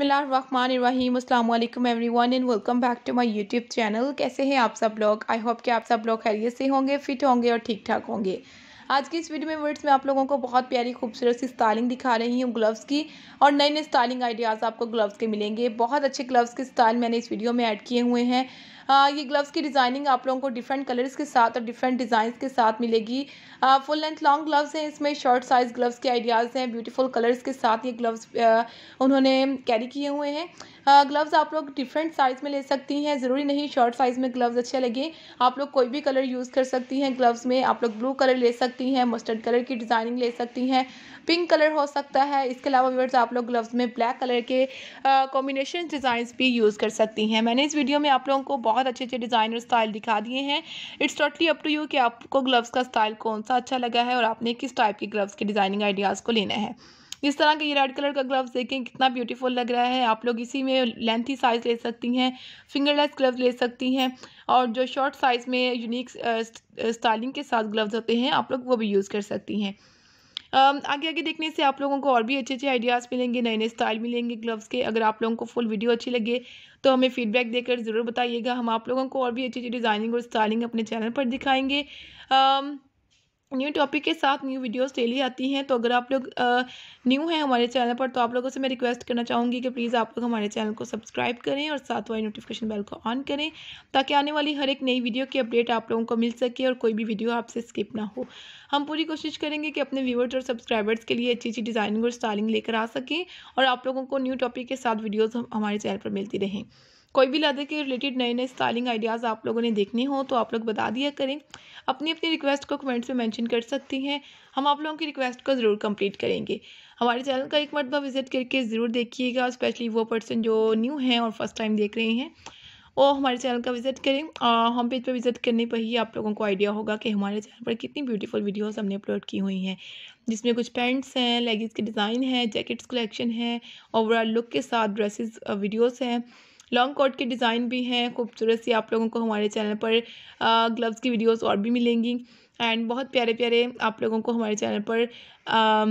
बिसमीम everyone and welcome back to my YouTube channel कैसे हैं आप सब लोग आई होप कि आप सब लोग खैरियत से होंगे फिट होंगे और ठीक ठाक होंगे आज की इस वीडियो में वर्ड्स में आप लोगों को बहुत प्यारी खूबसूरत सी स्टाइलिंग दिखा रही हूँ ग्लव्स की और नए नए स्टाइलिंग आइडियाज़ आपको ग्लव्स के मिलेंगे बहुत अच्छे ग्लव्स के स्टाइल मैंने इस वीडियो में ऐड किए हुए हैं हाँ, ये ग्लव्स की डिज़ाइनिंग आप लोगों को डिफरेंट कलर्स के साथ और डिफरेंट डिज़ाइन के साथ मिलेगी फुल लेंथ लॉन्ग ग्लव्स हैं इसमें शॉर्ट साइज़ ग्लव्स के आइडियाज़ हैं ब्यूटीफुल कलर्स के साथ ये ग्लव्स उन्होंने कैरी किए हुए हैं ग्लव्स हाँ, आप लोग डिफरेंट साइज़ में ले सकती हैं ज़रूरी नहीं शॉर्ट साइज़ में ग्लव्स अच्छे लगे आप लोग कोई भी कलर यूज़ कर सकती हैं ग्लव्स में आप लोग ब्लू कलर ले सकती हैं मस्टर्ड कलर की डिज़ाइनिंग ले सकती हैं पिंक कलर हो सकता है इसके अलावा व्यवर्स आप लोग ग्लव्स में ब्लैक कलर के कॉम्बिनेशन डिज़ाइंस भी यूज़ कर सकती हैं मैंने इस वीडियो में आप लोगों को बहुत अच्छे अच्छे डिज़ाइनर स्टाइल दिखा दिए हैं it's totally up to you कि आपको ग्लव्स का स्टाइल कौन सा अच्छा लगा है और आपने किस टाइप के ग्लव्स के डिज़ाइनिंग आइडियाज़ को लेना है इस तरह के ये रेड कलर का ग्लव्स देखें कितना ब्यूटीफुल लग रहा है आप लोग इसी में लेंथी साइज़ ले सकती हैं फिंगरलेस ग्लव्स ले सकती हैं और जो शॉर्ट साइज़ में यूनिक स्टाइलिंग uh, uh, के साथ ग्लव्स होते हैं आप लोग वो भी यूज़ कर सकती हैं आगे आगे देखने से आप लोगों को और भी अच्छे अच्छे आइडियाज़ मिलेंगे नए नए स्टाइल मिलेंगे ग्लव्स के अगर आप लोगों को फुल वीडियो अच्छी लगे तो हमें फीडबैक देकर ज़रूर बताइएगा हम आप लोगों को और भी अच्छी अच्छी डिज़ाइनिंग और स्टाइलिंग अपने चैनल पर दिखाएंगे न्यू टॉपिक के साथ न्यू वीडियोस डेली आती हैं तो अगर आप लोग न्यू हैं हमारे चैनल पर तो आप लोगों से मैं रिक्वेस्ट करना चाहूँगी कि प्लीज़ आप लोग हमारे चैनल को सब्सक्राइब करें और साथ वाली नोटिफिकेशन बेल को ऑन करें ताकि आने वाली हर एक नई वीडियो की अपडेट आप लोगों को मिल सके और कोई भी वीडियो आपसे स्किप ना हो हम पूरी कोशिश करेंगे कि अपने व्यूवर्स और सब्सक्राइबर्स के लिए अच्छी अच्छी डिज़ाइनिंग और स्टाइलिंग लेकर आ सकें और आप लोगों को न्यू टॉपिक के साथ वीडियोज़ हमारे चैनल पर मिलती रहें कोई भी लादे के रिलेटेड नए नए स्टाइलिंग आइडियाज़ आप लोगों ने देखने हो तो आप लोग बता दिया करें अपनी अपनी रिक्वेस्ट को कमेंट्स में मेंशन कर सकती हैं हम आप लोगों की रिक्वेस्ट को ज़रूर कंप्लीट करेंगे हमारे चैनल का एक मरतबा विज़िट करके ज़रूर देखिएगा स्पेशली वो पर्सन जो न्यू हैं और फर्स्ट टाइम देख रहे हैं वो हमारे चैनल का विज़िट करें होम पेज पर विज़िट करने पर ही आप लोगों को आइडिया होगा कि हमारे चैनल पर कितनी ब्यूटीफुल वीडियोज़ हमने अपलोड की हुई हैं जिसमें कुछ पैंट्स हैं लेगिंग्स के डिज़ाइन हैं जैकेट्स कलेक्शन है ओवरऑल लुक के साथ ड्रेसिस वीडियोज़ हैं लॉन्ग कोट के डिज़ाइन भी हैं खूबसूरत सी आप लोगों को हमारे चैनल पर ग्लव्स की वीडियोस और भी मिलेंगी एंड बहुत प्यारे प्यारे आप लोगों को हमारे चैनल पर आ,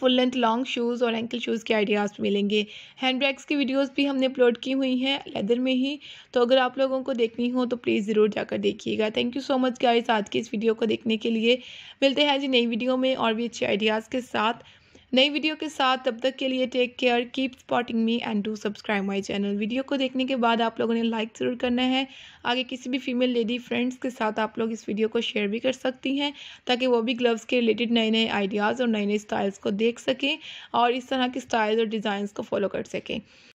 फुल लेंथ लॉन्ग शूज़ और एंकल शूज़ के आइडियाज़ भी मिलेंगे हैंड बैग्स की वीडियोस भी हमने अपलोड की हुई हैं लेदर में ही तो अगर आप लोगों को देखनी हो तो प्लीज़ ज़रूर जाकर देखिएगा thank you so much guys आज की इस वीडियो को देखने के लिए मिलते हैं जी नई वीडियो में और भी अच्छे आइडियाज़ के साथ नई वीडियो के साथ तब तक के लिए take care keep spotting me and do subscribe my channel video को देखने के बाद आप लोगों ने लाइक ज़रूर करना है आगे किसी भी फीमेल लेडी फ्रेंड्स के साथ आप लोग इस वीडियो को शेयर भी कर सकती हैं ताकि वो भी ग्लव्स के रिलेटेड नए नए आइडियाज़ और नए नए स्टाइल्स को देख सकें और इस तरह के स्टाइल्स और डिज़ाइंस को फॉलो कर सकें